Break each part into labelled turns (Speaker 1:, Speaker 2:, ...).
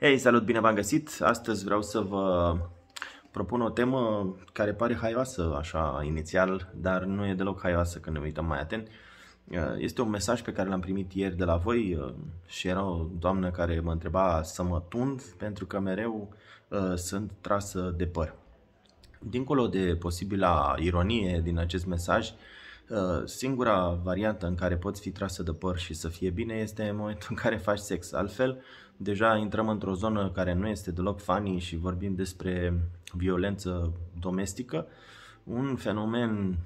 Speaker 1: Hei, salut, bine v-am găsit! Astăzi vreau să vă propun o temă care pare haioasă așa inițial, dar nu e deloc haioasă când ne uităm mai atent. Uh, este un mesaj pe care l-am primit ieri de la voi uh, și era o doamnă care mă întreba să mă tund pentru că mereu uh, sunt trasă de păr. Dincolo de posibila ironie din acest mesaj, Uh, singura variantă în care poți fi trasă de păr și să fie bine este în momentul în care faci sex. Altfel, deja intrăm într-o zonă care nu este deloc funny și vorbim despre violență domestică, un fenomen,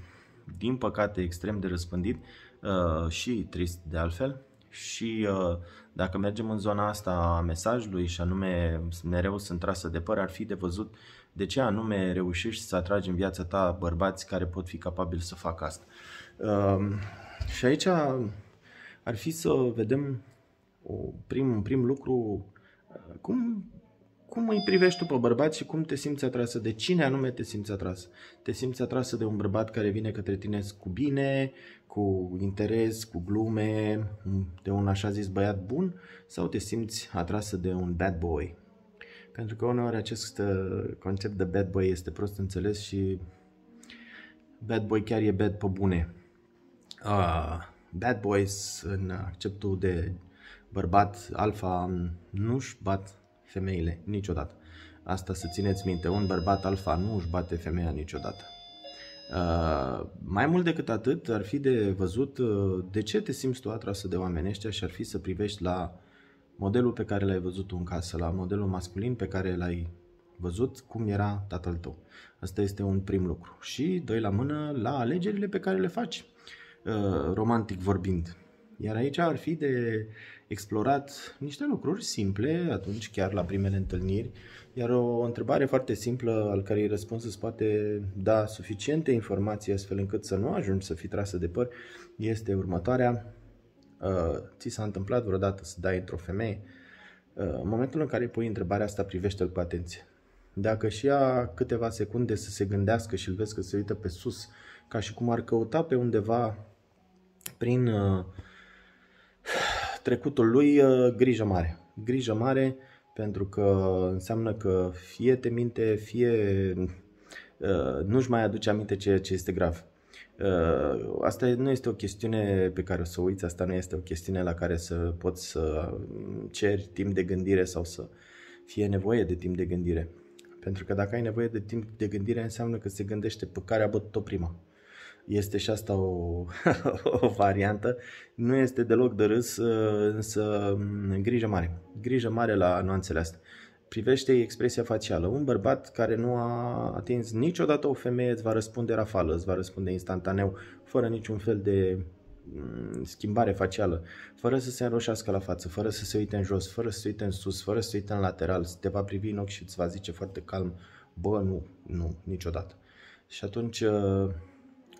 Speaker 1: din păcate, extrem de răspândit uh, și trist de altfel, și uh, dacă mergem în zona asta a mesajului și anume mereu sunt trasă de păr, ar fi de văzut de ce anume reușești să atragi în viața ta bărbați care pot fi capabili să facă asta. Um, și aici ar fi să vedem un prim, un prim lucru uh, cum cum îi privești tu pe bărbați și cum te simți atrasă, de cine anume te simți atrasă. Te simți atrasă de un bărbat care vine către tine cu bine, cu interes, cu glume, de un așa zis băiat bun sau te simți atrasă de un bad boy. Pentru că uneori acest uh, concept de bad boy este prost înțeles și bad boy chiar e bad pe bune. Uh, bad boys în acceptul de bărbat alfa nu-și bat femeile niciodată. Asta să țineți minte, un bărbat alfa nu își bate femeia niciodată. Uh, mai mult decât atât, ar fi de văzut uh, de ce te simți tu atrasă de oameni ăștia și ar fi să privești la modelul pe care l-ai văzut tu în casă, la modelul masculin pe care l-ai văzut cum era tatăl tău. Asta este un prim lucru. Și doi la mână la alegerile pe care le faci, uh, romantic vorbind. Iar aici ar fi de explorat niște lucruri simple, atunci chiar la primele întâlniri, iar o întrebare foarte simplă al cărei răspuns îți poate da suficiente informații astfel încât să nu ajungi să fii trasă de păr, este următoarea. Uh, ți s-a întâmplat vreodată să dai într-o femeie? Uh, în momentul în care îi pui întrebarea asta, privește-l cu atenție. Dacă și ia câteva secunde să se gândească și îl vezi că se uită pe sus, ca și cum ar căuta pe undeva prin uh, trecutul lui uh, grijă mare. Grijă mare pentru că înseamnă că fie te minte, fie uh, nu-și mai aduce aminte ceea ce este grav. Uh, asta nu este o chestiune pe care o să uiți, asta nu este o chestiune la care să poți să ceri timp de gândire sau să fie nevoie de timp de gândire. Pentru că dacă ai nevoie de timp de gândire, înseamnă că se gândește pe care a bătut-o prima este și asta o, o variantă. Nu este deloc de râs, ă, însă mm, grijă mare. Grijă mare la nuanțele astea. Privește expresia facială. Un bărbat care nu a atins niciodată o femeie îți va răspunde rafală, îți va răspunde instantaneu, fără niciun fel de mm, schimbare facială, fără să se înroșească la față, fără să se uite în jos, fără să se uite în sus, fără să se uite în lateral, te va privi în ochi și îți va zice foarte calm, bă, nu, nu, niciodată. Și atunci ă,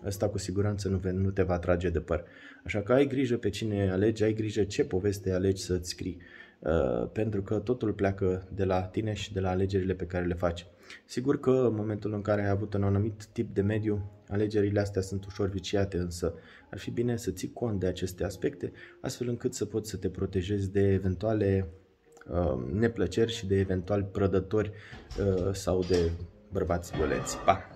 Speaker 1: ăsta cu siguranță nu, nu te va trage de păr. Așa că ai grijă pe cine alegi, ai grijă ce poveste alegi să-ți scrii, uh, pentru că totul pleacă de la tine și de la alegerile pe care le faci. Sigur că în momentul în care ai avut un anumit tip de mediu, alegerile astea sunt ușor viciate, însă ar fi bine să ții cont de aceste aspecte, astfel încât să poți să te protejezi de eventuale uh, neplăceri și de eventuali prădători uh, sau de bărbați violenți. Pa!